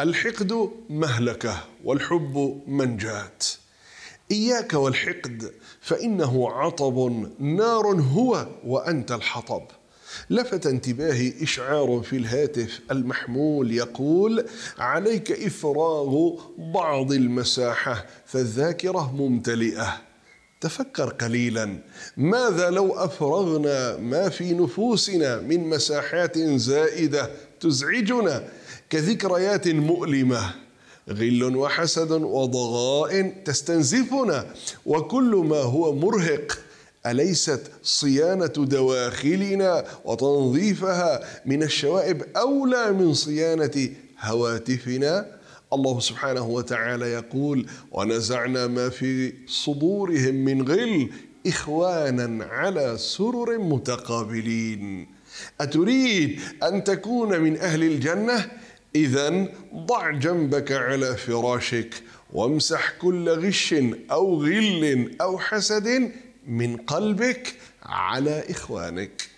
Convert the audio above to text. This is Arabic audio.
الحقد مهلكة والحب منجاة إياك والحقد فإنه عطب نار هو وأنت الحطب لفت انتباهي إشعار في الهاتف المحمول يقول عليك إفراغ بعض المساحة فالذاكرة ممتلئة تفكر قليلا ماذا لو افرغنا ما في نفوسنا من مساحات زائده تزعجنا كذكريات مؤلمه غل وحسد وضغائن تستنزفنا وكل ما هو مرهق اليست صيانه دواخلنا وتنظيفها من الشوائب اولى من صيانه هواتفنا الله سبحانه وتعالى يقول ونزعنا ما في صدورهم من غل إخوانا على سرر متقابلين أتريد أن تكون من أهل الجنة إذا ضع جنبك على فراشك وامسح كل غش أو غل أو حسد من قلبك على إخوانك